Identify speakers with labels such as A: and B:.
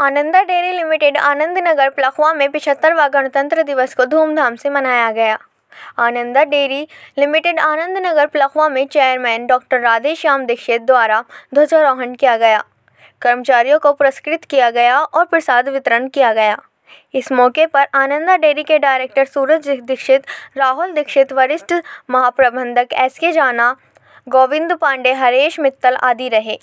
A: Ananda Dairy Limited Anand Nagar Palakhwa में पिछहत्तरवा गणतंत्र दिवस को धूमधाम
B: से मनाया गया आनंदा डेयरी लिमिटेड आनंद नगर पलखवा में चेयरमैन डॉक्टर राधेश्याम दीक्षित द्वारा ध्वजारोहण किया गया कर्मचारियों को पुरस्कृत किया गया और प्रसाद वितरण किया गया इस मौके पर आनंदा डेयरी के डायरेक्टर सूरज दीक्षित राहुल दीक्षित वरिष्ठ महाप्रबंधक एस के जाना
A: गोविंद पांडे हरेश मित्तल आदि रहे